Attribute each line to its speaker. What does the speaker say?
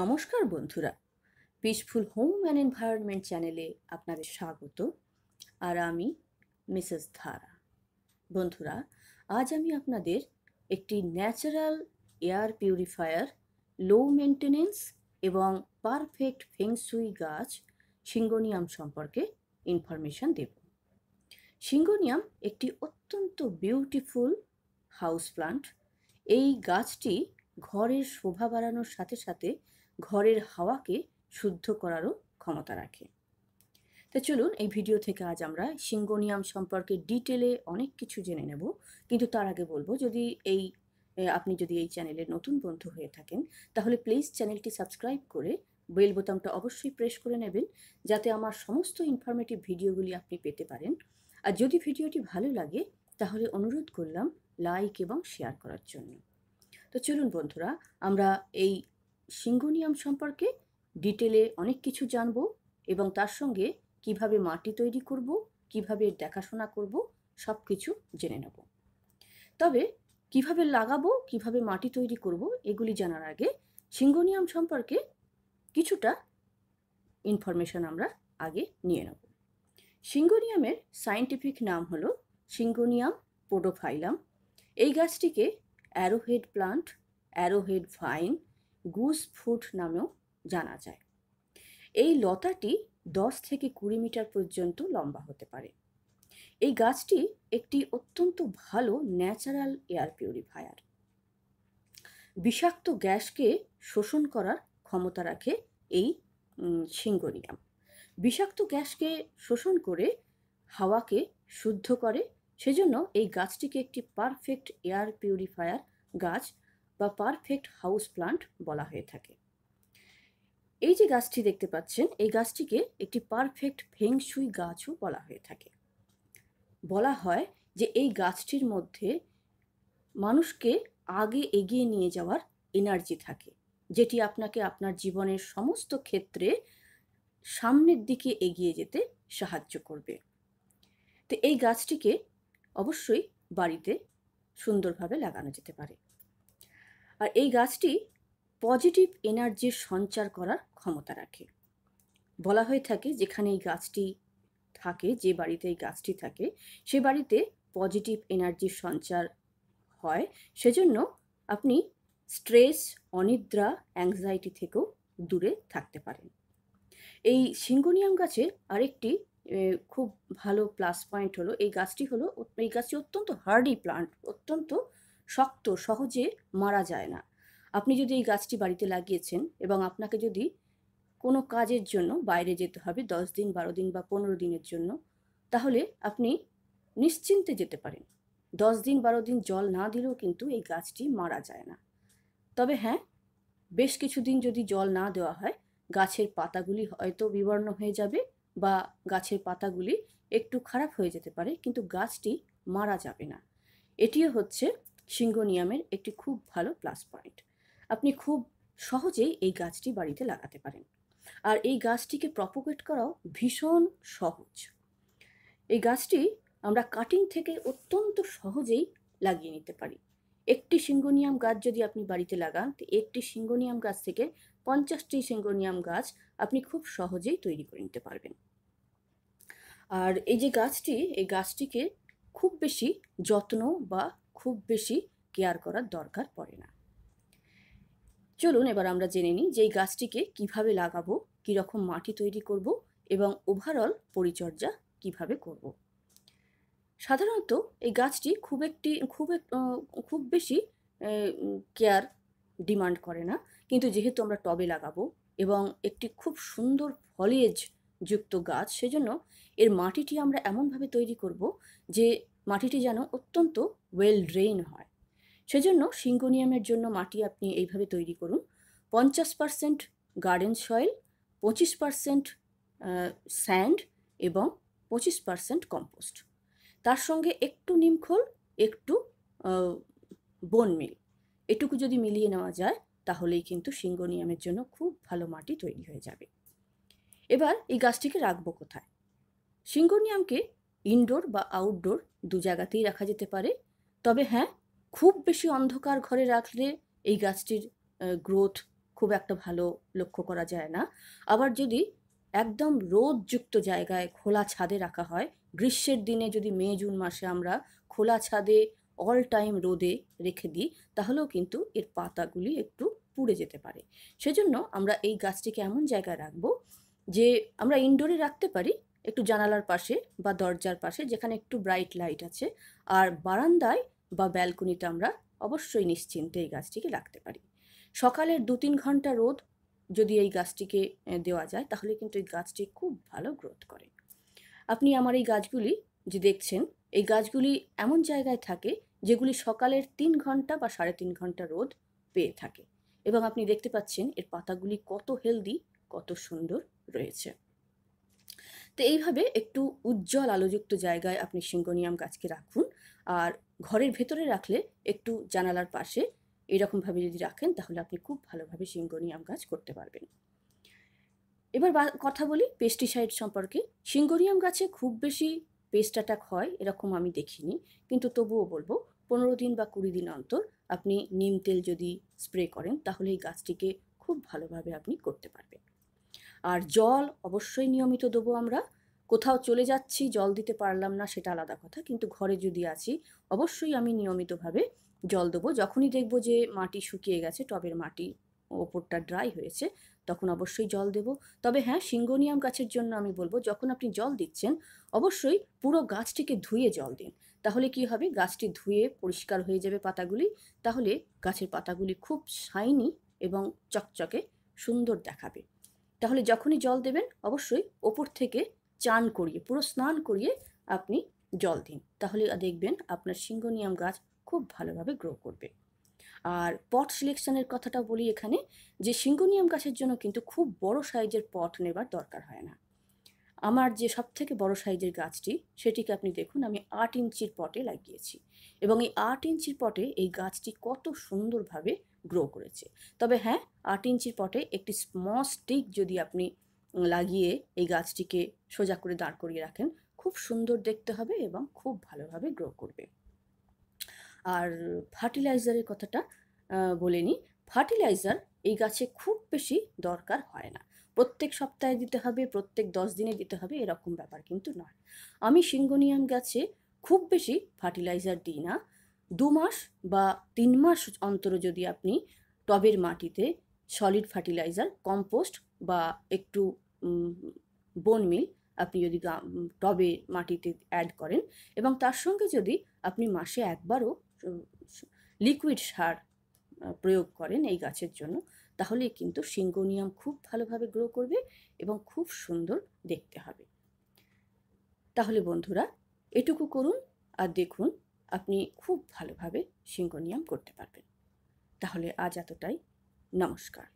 Speaker 1: নমস্কার বন্ধুরা peaceful home and environment চ্যানেলে আপনাদের স্বাগত আর আমি মিসেস ধারা বন্ধুরা আজ আমি আপনাদের একটি natural air purifier low maintenance এবং পারফেক্ট ফেংসুই গাছ সিঙ্গোনিয়াম সম্পর্কে ইনফরমেশান দেব সিঙ্গোনিয়াম একটি অত্যন্ত বিউটিফুল হাউস প্লান্ট এই গাছটি ঘরের শোভা বাড়ানোর সাথে সাথে ঘরের হাওয়াকে শুদ্ধ করারও ক্ষমতা রাখে তো চলুন এই ভিডিও থেকে আজ আমরা সিঙ্গোনিয়াম সম্পর্কে ডিটেলে অনেক কিছু জেনে নেব কিন্তু তার আগে বলবো যদি এই আপনি যদি এই চ্যানেলের নতুন বন্ধু হয়ে থাকেন তাহলে প্লিজ চ্যানেলটি সাবস্ক্রাইব করে বেল বোতামটা অবশ্যই প্রেস করে নেবেন যাতে আমার সমস্ত ইনফরমেটিভ ভিডিওগুলি আপনি পেতে পারেন আর যদি ভিডিওটি ভালো লাগে তাহলে অনুরোধ করলাম লাইক এবং শেয়ার করার জন্য তো চলুন বন্ধুরা আমরা এই সিঙ্গোনিয়াম সম্পর্কে ডিটেলে অনেক কিছু জানব এবং তার সঙ্গে কিভাবে মাটি তৈরি করব কিভাবে দেখাশোনা করব সব কিছু জেনে নেব তবে কিভাবে লাগাবো কিভাবে মাটি তৈরি করব এগুলি জানার আগে সিঙ্গোনিয়াম সম্পর্কে কিছুটা ইনফরমেশন আমরা আগে নিয়ে নেব সিঙ্গোনিয়ামের সায়েন্টিফিক নাম হলো সিঙ্গোনিয়াম পোডোফাইলাম এই গাছটিকে arrowhead plant arrowhead vine goose foot নামেও জানা যায় এই লতাটি দশ থেকে কুড়ি মিটার পর্যন্ত লম্বা হতে পারে এই গাছটি একটি অত্যন্ত ভালো ন্যাচারাল এয়ার পিউরিফায়ার বিষাক্ত গ্যাসকে শোষণ করার ক্ষমতা রাখে এই সিঙ্গোনিয়াম বিষাক্ত গ্যাসকে শোষণ করে হাওয়াকে শুদ্ধ করে সেজন্য এই গাছটিকে একটি পারফেক্ট এয়ার পিউরিফায়ার গাছ বা পারফেক্ট হাউস প্লান্ট বলা হয়ে থাকে এই যে গাছটি দেখতে পাচ্ছেন এই গাছটিকে একটি পারফেক্ট ফেংশুই গাছও বলা হয়ে থাকে বলা হয় যে এই গাছটির মধ্যে মানুষকে আগে এগিয়ে নিয়ে যাওয়ার এনার্জি থাকে যেটি আপনাকে আপনার জীবনের সমস্ত ক্ষেত্রে সামনের দিকে এগিয়ে যেতে সাহায্য করবে তো এই গাছটিকে অবশ্যই বাড়িতে সুন্দরভাবে লাগানো যেতে পারে আর এই গাছটি পজিটিভ এনার্জির সঞ্চার করার ক্ষমতা রাখে বলা হয়ে থাকে যেখানে এই গাছটি থাকে যে বাড়িতে এই গাছটি থাকে সে বাড়িতে পজিটিভ এনার্জির সঞ্চার হয় সেজন্য আপনি স্ট্রেস অনিদ্রা অ্যাংজাইটি থেকেও দূরে থাকতে পারেন এই সিঙ্গোনিয়াম গাছের আরেকটি খুব ভালো প্লাস পয়েন্ট হলো এই গাছটি হলো এই গাছটি অত্যন্ত হার্ডি প্লান্ট অত্যন্ত শক্ত সহজে মারা যায় না আপনি যদি এই গাছটি বাড়িতে লাগিয়েছেন এবং আপনাকে যদি কোনো কাজের জন্য বাইরে যেতে হবে দশ দিন বারো দিন বা পনেরো দিনের জন্য তাহলে আপনি নিশ্চিন্তে যেতে পারেন দশ দিন বারো দিন জল না দিলেও কিন্তু এই গাছটি মারা যায় না তবে হ্যাঁ বেশ কিছুদিন যদি জল না দেওয়া হয় গাছের পাতাগুলি হয়তো বিবর্ণ হয়ে যাবে বা গাছের পাতাগুলি একটু খারাপ হয়ে যেতে পারে কিন্তু গাছটি মারা যাবে না এটিও হচ্ছে সিঙ্গোনিয়ামের একটি খুব ভালো প্লাস পয়েন্ট আপনি খুব সহজেই এই গাছটি বাড়িতে লাগাতে পারেন আর এই গাছটিকে প্রপোগেট করাও ভীষণ সহজ এই গাছটি আমরা কাটিং থেকে অত্যন্ত সহজেই লাগিয়ে নিতে পারি একটি সিঙ্গোনিয়াম গাছ যদি আপনি বাড়িতে লাগান তো একটি সিঙ্গোনিয়াম গাছ থেকে পঞ্চাশটি সিঙ্গোনিয়াম গাছ আপনি খুব সহজেই তৈরি করে নিতে পারবেন আর এই যে গাছটি এই গাছটিকে খুব বেশি যত্ন বা খুব বেশি কেয়ার করার দরকার পড়ে না চলুন এবার আমরা জেনে নিই যে এই গাছটিকে কিভাবে লাগাবো কীরকম মাটি তৈরি করব এবং ওভারঅল পরিচর্যা কিভাবে করব। সাধারণত এই গাছটি খুব একটি খুব খুব বেশি কেয়ার ডিমান্ড করে না কিন্তু যেহেতু আমরা টবে লাগাবো এবং একটি খুব সুন্দর ফলিয়েজ যুক্ত গাছ সেজন্য এর মাটিটি আমরা এমনভাবে তৈরি করব যে মাটিটি যেন অত্যন্ত ওয়েল ড্রেন হয় সেজন্য সিঙ্গোনিয়ামের জন্য মাটি আপনি এইভাবে তৈরি করুন পঞ্চাশ পার্সেন্ট গার্ডেন সয়েল পঁচিশ পার্সেন্ট স্যান্ড এবং পঁচিশ পার্সেন্ট কম্পোস্ট তার সঙ্গে একটু নিমখোল একটু বন মিল এটুকু যদি মিলিয়ে নেওয়া যায় তাহলেই কিন্তু সিঙ্গোনিয়ামের জন্য খুব ভালো মাটি তৈরি হয়ে যাবে এবার এই গাছটিকে রাখবো কোথায় সিঙ্গোনিয়ামকে ইনডোর বা আউটডোর দু জায়গাতেই রাখা যেতে পারে তবে হ্যাঁ খুব বেশি অন্ধকার ঘরে রাখলে এই গাছটির গ্রোথ খুব একটা ভালো লক্ষ্য করা যায় না আবার যদি একদম রোদযুক্ত জায়গায় খোলা ছাদে রাখা হয় গ্রীষ্মের দিনে যদি মে জুন মাসে আমরা খোলা ছাদে অল টাইম রোদে রেখে দিই তাহলেও কিন্তু এর পাতাগুলি একটু পুড়ে যেতে পারে সেজন্য আমরা এই গাছটিকে এমন জায়গায় রাখবো যে আমরা ইনডোরে রাখতে পারি একটু জানালার পাশে বা দরজার পাশে যেখানে একটু ব্রাইট লাইট আছে আর বারান্দায় বা ব্যালকনিতে আমরা অবশ্যই নিশ্চিন্তে এই গাছটিকে রাখতে পারি সকালের দু তিন ঘন্টা রোদ যদি এই গাছটিকে দেওয়া যায় তাহলে কিন্তু এই গাছটি খুব ভালো গ্রোথ করে আপনি আমার এই গাছগুলি যে দেখছেন এই গাছগুলি এমন জায়গায় থাকে যেগুলি সকালের তিন ঘন্টা বা সাড়ে তিন ঘন্টা রোদ পেয়ে থাকে এবং আপনি দেখতে পাচ্ছেন এর পাতাগুলি কত হেলদি কত সুন্দর রয়েছে তো এইভাবে একটু উজ্জ্বল আলোযুক্ত জায়গায় আপনি সিঙ্গোনিয়াম গাছকে রাখুন আর ঘরের ভেতরে রাখলে একটু জানালার পাশে এরকমভাবে যদি রাখেন তাহলে আপনি খুব ভালোভাবে সিঙ্গোনিয়াম গাছ করতে পারবেন এবার কথা বলি পেস্টিসাইড সম্পর্কে সিঙ্গোনিয়াম গাছে খুব বেশি পেস্ট অ্যাটাক হয় এরকম আমি দেখিনি কিন্তু তবুও বলবো পনেরো দিন বা কুড়ি দিন অন্তর আপনি নিম তেল যদি স্প্রে করেন তাহলে এই গাছটিকে খুব ভালোভাবে আপনি করতে পারবেন আর জল অবশ্যই নিয়মিত দেবো আমরা কোথাও চলে যাচ্ছি জল দিতে পারলাম না সেটা আলাদা কথা কিন্তু ঘরে যদি আছি অবশ্যই আমি নিয়মিতভাবে জল দেবো যখনই দেখবো যে মাটি শুকিয়ে গেছে টবের মাটি ওপরটা ড্রাই হয়েছে তখন অবশ্যই জল দেব তবে হ্যাঁ সিঙ্গোনিয়াম গাছের জন্য আমি বলবো যখন আপনি জল দিচ্ছেন অবশ্যই পুরো গাছটিকে ধুয়ে জল দিন তাহলে কি হবে গাছটি ধুয়ে পরিষ্কার হয়ে যাবে পাতাগুলি তাহলে গাছের পাতাগুলি খুব শাইনি এবং চকচকে সুন্দর দেখাবে তাহলে যখনই জল দেবেন অবশ্যই ওপর থেকে চান করিয়ে পুরো স্নান করিয়ে আপনি জল দিন তাহলে দেখবেন আপনার সিঙ্গনিয়াম গাছ খুব ভালোভাবে গ্রো করবে আর পট সিলেকশনের কথাটা বলি এখানে যে সিঙ্গোনিয়াম গাছের জন্য কিন্তু খুব বড় সাইজের পট নেবার দরকার হয় না আমার যে সব থেকে বড় সাইজের গাছটি সেটিকে আপনি দেখুন আমি আট ইঞ্চির পটে লাগিয়েছি এবং এই আট ইঞ্চির পটে এই গাছটি কত সুন্দরভাবে গ্রো করেছে তবে হ্যাঁ আট ইঞ্চির পটে একটি স্মল স্টিক যদি আপনি লাগিয়ে এই গাছটিকে সোজা করে দাঁড় করিয়ে রাখেন খুব সুন্দর দেখতে হবে এবং খুব ভালোভাবে গ্রো করবে আর ফার্টিলাইজারের কথাটা বলে নিই ফার্টিলাইজার এই গাছে খুব বেশি দরকার হয় না প্রত্যেক সপ্তাহে দিতে হবে প্রত্যেক দশ দিনে দিতে হবে এরকম ব্যাপার কিন্তু নয় আমি সিঙ্গোনিয়াম গাছে খুব বেশি ফার্টিলাইজার দিই না দু মাস বা তিন মাস অন্তর যদি আপনি টবের মাটিতে সলিড ফার্টিলাইজার কম্পোস্ট বা একটু বোন মিল আপনি যদি টবে মাটিতে অ্যাড করেন এবং তার সঙ্গে যদি আপনি মাসে একবারও লিকুইড সার প্রয়োগ করেন এই গাছের জন্য তাহলে কিন্তু সিঙ্গোনিয়াম খুব ভালোভাবে গ্রো করবে এবং খুব সুন্দর দেখতে হবে তাহলে বন্ধুরা এটুকু করুন আর দেখুন আপনি খুব ভালোভাবে সিঙ্কোনিয়াম করতে পারবেন তাহলে আজ এতটাই নমস্কার